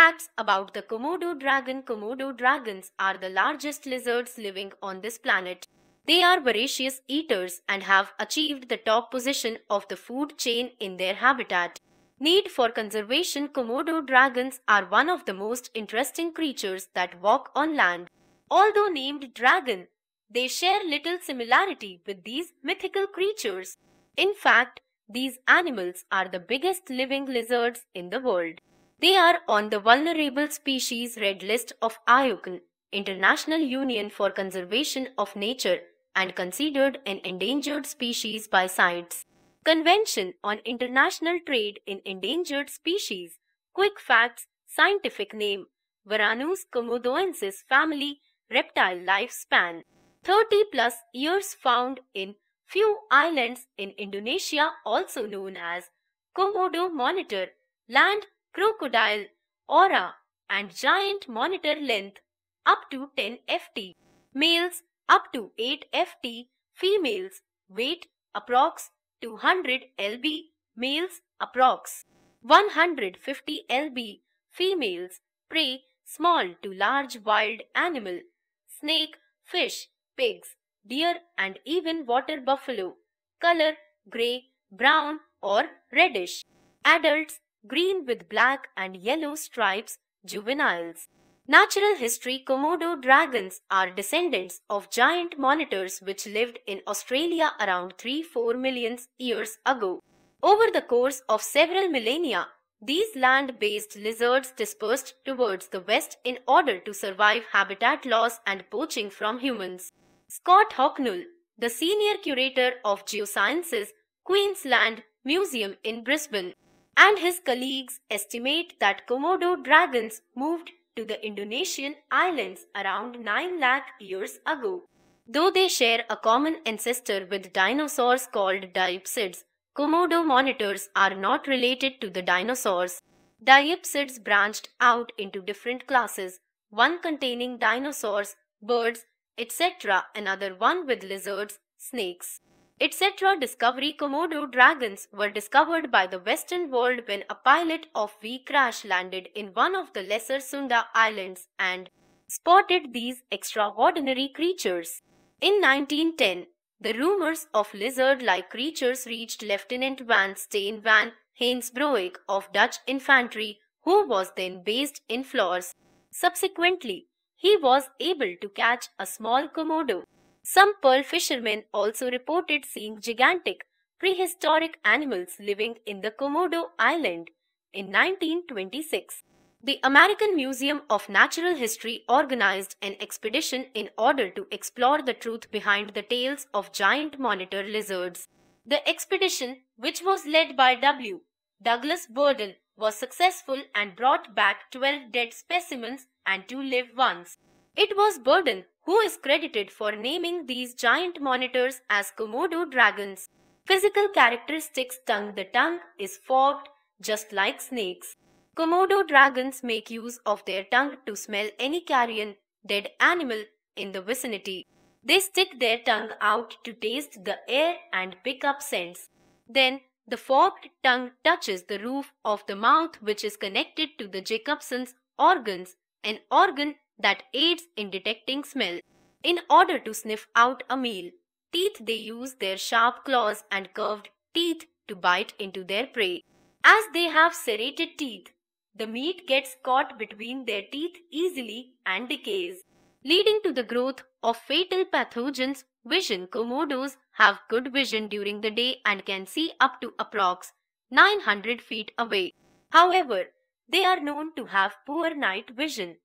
Facts about the Komodo dragon Komodo dragons are the largest lizards living on this planet. They are voracious eaters and have achieved the top position of the food chain in their habitat. Need for conservation Komodo dragons are one of the most interesting creatures that walk on land. Although named dragon, they share little similarity with these mythical creatures. In fact, these animals are the biggest living lizards in the world. They are on the Vulnerable Species Red List of IUCN, International Union for Conservation of Nature, and considered an endangered species by science. Convention on International Trade in Endangered Species. Quick facts, scientific name, Varanus comodoensis family, reptile lifespan. 30 plus years found in few islands in Indonesia also known as Komodo monitor, land crocodile, aura and giant monitor length up to 10 ft. Males up to 8 ft. Females weight approx 200 lb. Males approx 150 lb. Females prey small to large wild animal, snake, fish, pigs, deer and even water buffalo. Color grey, brown or reddish. Adults green with black and yellow stripes, juveniles. Natural history Komodo dragons are descendants of giant monitors which lived in Australia around 3-4 million years ago. Over the course of several millennia, these land-based lizards dispersed towards the west in order to survive habitat loss and poaching from humans. Scott Hocknull, the senior curator of Geosciences, Queensland Museum in Brisbane, and his colleagues estimate that Komodo dragons moved to the Indonesian islands around 9 lakh years ago. Though they share a common ancestor with dinosaurs called diapsids, Komodo monitors are not related to the dinosaurs. Diapsids branched out into different classes, one containing dinosaurs, birds, etc. another one with lizards, snakes etc. Discovery Komodo dragons were discovered by the Western world when a pilot of V crash landed in one of the lesser Sunda Islands and spotted these extraordinary creatures. In 1910, the rumors of lizard-like creatures reached Lieutenant van Steen van Heinsbroek of Dutch infantry, who was then based in Flores. Subsequently, he was able to catch a small Komodo. Some pearl fishermen also reported seeing gigantic prehistoric animals living in the Komodo Island in 1926. The American Museum of Natural History organized an expedition in order to explore the truth behind the tales of giant monitor lizards. The expedition, which was led by W. Douglas Burden, was successful and brought back 12 dead specimens and 2 live ones. It was Burden who is credited for naming these giant monitors as Komodo dragons. Physical characteristics tongue The tongue is forked, just like snakes. Komodo dragons make use of their tongue to smell any carrion, dead animal, in the vicinity. They stick their tongue out to taste the air and pick up scents. Then, the forked tongue touches the roof of the mouth which is connected to the Jacobson's organs, an organ that aids in detecting smell. In order to sniff out a meal, teeth they use their sharp claws and curved teeth to bite into their prey. As they have serrated teeth, the meat gets caught between their teeth easily and decays, leading to the growth of fatal pathogens. Vision Komodos have good vision during the day and can see up to approx 900 feet away. However, they are known to have poor night vision.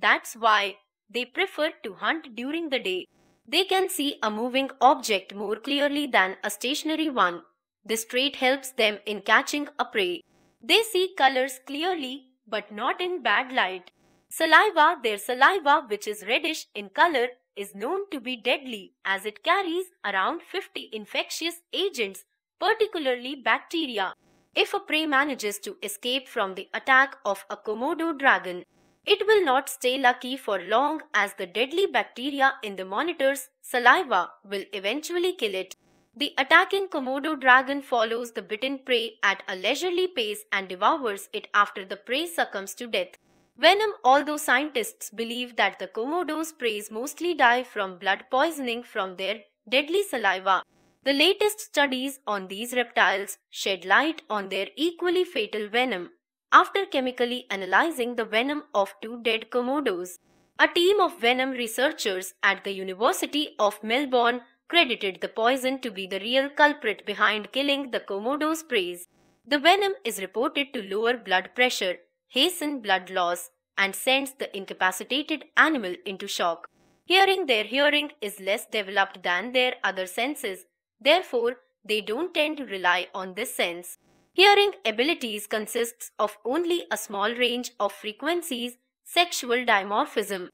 That's why they prefer to hunt during the day. They can see a moving object more clearly than a stationary one. This trait helps them in catching a prey. They see colors clearly but not in bad light. Saliva, their saliva which is reddish in color is known to be deadly as it carries around 50 infectious agents, particularly bacteria. If a prey manages to escape from the attack of a Komodo dragon, it will not stay lucky for long as the deadly bacteria in the monitor's saliva will eventually kill it. The attacking Komodo dragon follows the bitten prey at a leisurely pace and devours it after the prey succumbs to death. Venom Although scientists believe that the Komodo's prey mostly die from blood poisoning from their deadly saliva, the latest studies on these reptiles shed light on their equally fatal venom after chemically analyzing the venom of two dead Komodos. A team of venom researchers at the University of Melbourne credited the poison to be the real culprit behind killing the Komodo sprays. The venom is reported to lower blood pressure, hasten blood loss, and sends the incapacitated animal into shock. Hearing their hearing is less developed than their other senses, therefore, they don't tend to rely on this sense. Hearing abilities consists of only a small range of frequencies, sexual dimorphism.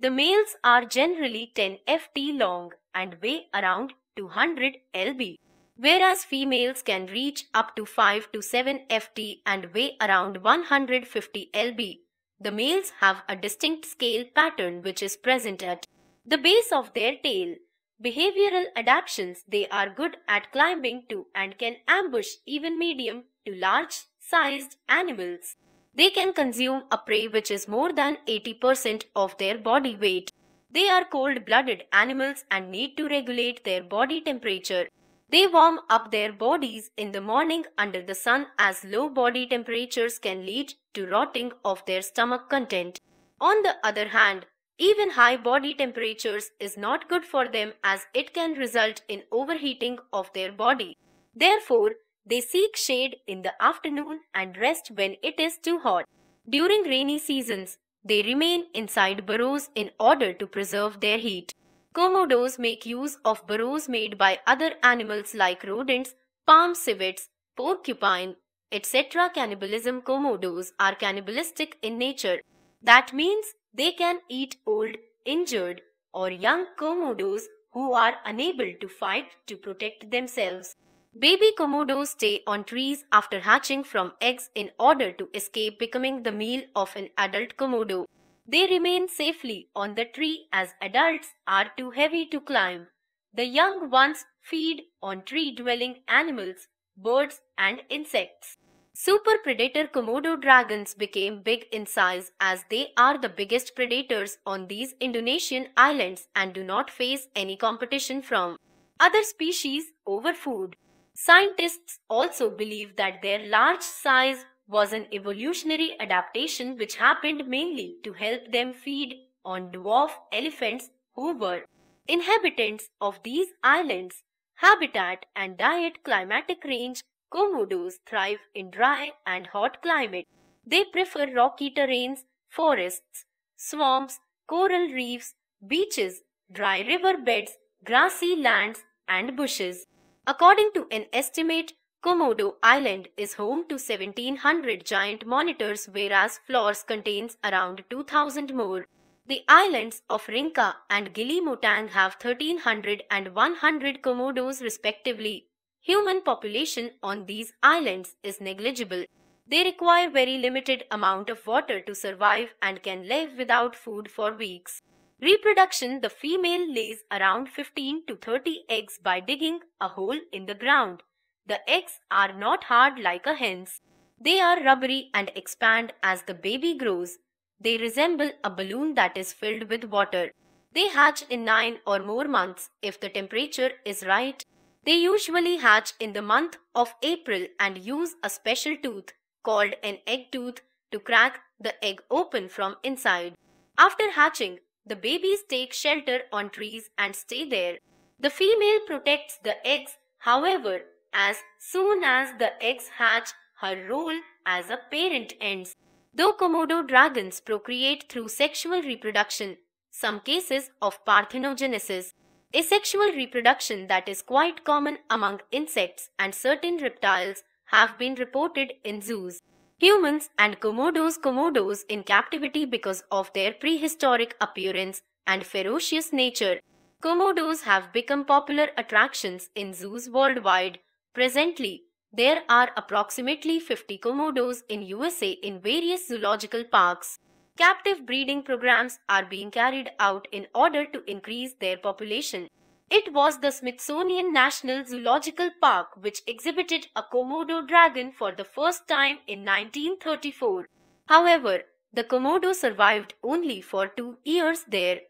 The males are generally 10 ft long and weigh around 200 lb, whereas females can reach up to 5 to 7 ft and weigh around 150 lb. The males have a distinct scale pattern which is present at the base of their tail. Behavioral adaptations they are good at climbing to and can ambush even medium to large sized animals. They can consume a prey which is more than 80% of their body weight. They are cold blooded animals and need to regulate their body temperature. They warm up their bodies in the morning under the sun as low body temperatures can lead to rotting of their stomach content. On the other hand, even high body temperatures is not good for them as it can result in overheating of their body. Therefore, they seek shade in the afternoon and rest when it is too hot. During rainy seasons, they remain inside burrows in order to preserve their heat. Komodos make use of burrows made by other animals like rodents, palm civets, porcupine, etc. Cannibalism Komodos are cannibalistic in nature. That means they can eat old, injured, or young Komodos who are unable to fight to protect themselves. Baby Komodos stay on trees after hatching from eggs in order to escape becoming the meal of an adult Komodo. They remain safely on the tree as adults are too heavy to climb. The young ones feed on tree-dwelling animals, birds and insects. Super predator Komodo dragons became big in size as they are the biggest predators on these Indonesian islands and do not face any competition from other species over food. Scientists also believe that their large size was an evolutionary adaptation which happened mainly to help them feed on dwarf elephants who were inhabitants of these islands. Habitat and diet climatic range Komodos thrive in dry and hot climate. They prefer rocky terrains, forests, swamps, coral reefs, beaches, dry riverbeds, grassy lands, and bushes. According to an estimate, Komodo Island is home to 1700 giant monitors whereas Flores contains around 2000 more. The islands of Rinca and Gili Motang have 1300 and 100 Komodos respectively. Human population on these islands is negligible. They require very limited amount of water to survive and can live without food for weeks. Reproduction The female lays around 15 to 30 eggs by digging a hole in the ground. The eggs are not hard like a hen's. They are rubbery and expand as the baby grows. They resemble a balloon that is filled with water. They hatch in 9 or more months if the temperature is right. They usually hatch in the month of April and use a special tooth called an egg tooth to crack the egg open from inside. After hatching, the babies take shelter on trees and stay there. The female protects the eggs, however, as soon as the eggs hatch, her role as a parent ends. Though Komodo dragons procreate through sexual reproduction, some cases of parthenogenesis Asexual reproduction that is quite common among insects and certain reptiles have been reported in zoos. Humans and Komodos Komodos in captivity because of their prehistoric appearance and ferocious nature. Komodos have become popular attractions in zoos worldwide. Presently, there are approximately 50 Komodos in USA in various zoological parks captive breeding programs are being carried out in order to increase their population. It was the Smithsonian National Zoological Park which exhibited a Komodo dragon for the first time in 1934. However, the Komodo survived only for two years there.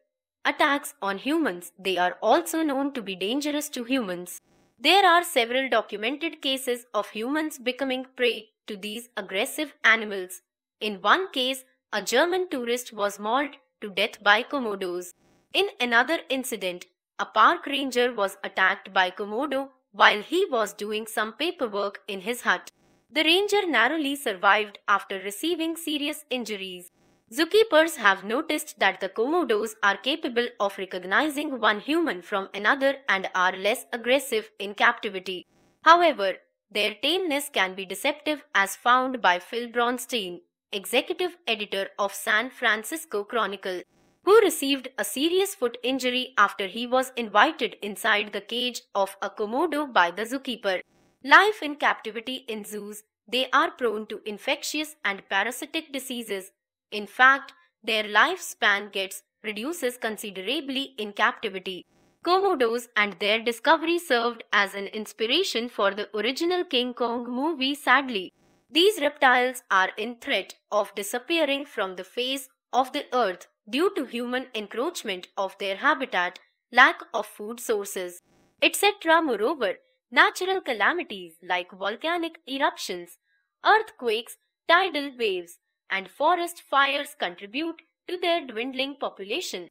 Attacks on humans, they are also known to be dangerous to humans. There are several documented cases of humans becoming prey to these aggressive animals. In one case, a German tourist was mauled to death by Komodos. In another incident, a park ranger was attacked by Komodo while he was doing some paperwork in his hut. The ranger narrowly survived after receiving serious injuries. Zookeepers have noticed that the Komodos are capable of recognizing one human from another and are less aggressive in captivity. However, their tameness can be deceptive as found by Phil Bronstein executive editor of San Francisco Chronicle, who received a serious foot injury after he was invited inside the cage of a Komodo by the zookeeper. Life in captivity in zoos, they are prone to infectious and parasitic diseases. In fact, their lifespan gets reduces considerably in captivity. Komodos and their discovery served as an inspiration for the original King Kong movie sadly. These reptiles are in threat of disappearing from the face of the earth due to human encroachment of their habitat, lack of food sources, etc. Moreover, natural calamities like volcanic eruptions, earthquakes, tidal waves, and forest fires contribute to their dwindling population.